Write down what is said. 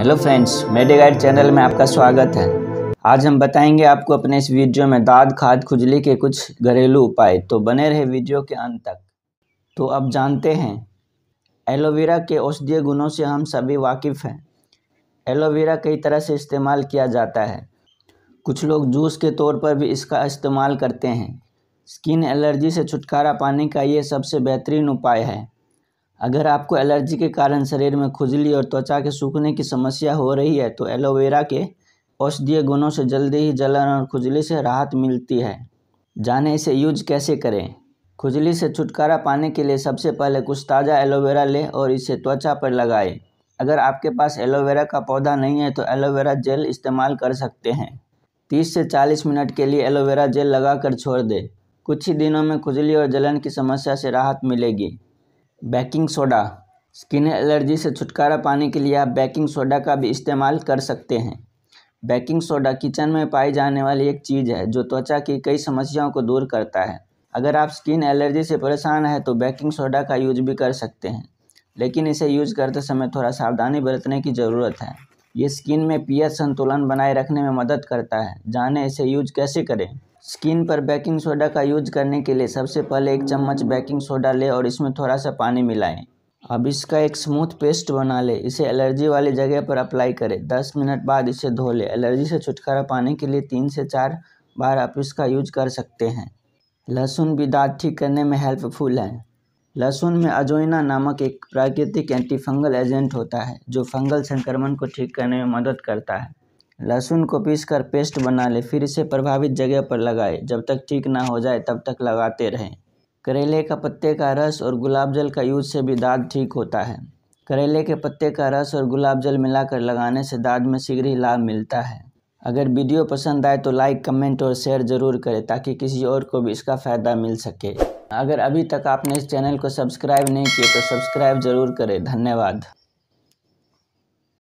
hello friends medi guide channel में आपका स्वागत है आज हम बताएंगे आपको अपने इस वीडियो में दाद खाद खुजली के कुछ घरेलू उपाय तो बने रहे वीडियो के अंत तक तो अब जानते हैं एलोवेरा के औषधीय गुणों से हम सभी वाकिफ़ हैं एलोवेरा कई तरह से इस्तेमाल किया जाता है कुछ लोग जूस के तौर पर भी इसका इस्तेमाल करते हैं स्किन एलर्जी से छुटकारा पाने का ये सबसे बेहतरीन उपाय है अगर आपको एलर्जी के कारण शरीर में खुजली और त्वचा के सूखने की समस्या हो रही है तो एलोवेरा के औषधीय गुणों से जल्दी ही जलन और खुजली से राहत मिलती है जाने इसे यूज कैसे करें खुजली से छुटकारा पाने के लिए सबसे पहले कुछ ताज़ा एलोवेरा लें और इसे त्वचा पर लगाएं अगर आपके पास एलोवेरा का पौधा नहीं है तो एलोवेरा जेल इस्तेमाल कर सकते हैं 30 से 40 मिनट के लिए एलोवेरा जेल लगाकर छोड़ दें कुछ ही दिनों में खुजली और जलन की समस्या से राहत मिलेगी बेकिंग सोडा स्किन एलर्जी से छुटकारा पाने के लिए आप बेकिंग सोडा का भी इस्तेमाल कर सकते हैं बेकिंग सोडा किचन में पाई जाने वाली एक चीज़ है जो त्वचा की कई समस्याओं को दूर करता है अगर आप स्किन एलर्जी से परेशान हैं तो बेकिंग सोडा का यूज भी कर सकते हैं लेकिन इसे यूज करते समय थोड़ा सावधानी बरतने की ज़रूरत है ये स्किन में पीएच संतुलन बनाए रखने में मदद करता है जाने इसे यूज कैसे करें स्किन पर बेकिंग सोडा का यूज करने के लिए सबसे पहले एक चम्मच बेकिंग सोडा ले और इसमें थोड़ा सा पानी मिलाएं अब इसका एक स्मूथ पेस्ट बना लें इसे एलर्जी वाली जगह पर अप्लाई करें दस मिनट बाद इसे धो ले एलर्जी से छुटकारा पाने के लिए तीन से चार बार आप इसका यूज कर सकते हैं लहसुन भी दाँत ठीक करने में हेल्पफुल है लहसुन में अजोइना नामक एक प्राकृतिक एंटीफंगल एजेंट होता है जो फंगल संक्रमण को ठीक करने में मदद करता है लहसुन को पीस कर पेस्ट बना लें फिर इसे प्रभावित जगह पर लगाए जब तक ठीक ना हो जाए तब तक लगाते रहें करेले का पत्ते का रस और गुलाब जल का यूज से भी दाद ठीक होता है करेले के पत्ते का रस और गुलाब जल मिलाकर लगाने से दाद में शीघ्र ही लाभ मिलता है अगर वीडियो पसंद आए तो लाइक कमेंट और शेयर ज़रूर करें ताकि किसी और को भी इसका फ़ायदा मिल सके अगर अभी तक आपने इस चैनल को सब्सक्राइब नहीं किया तो सब्सक्राइब ज़रूर करें धन्यवाद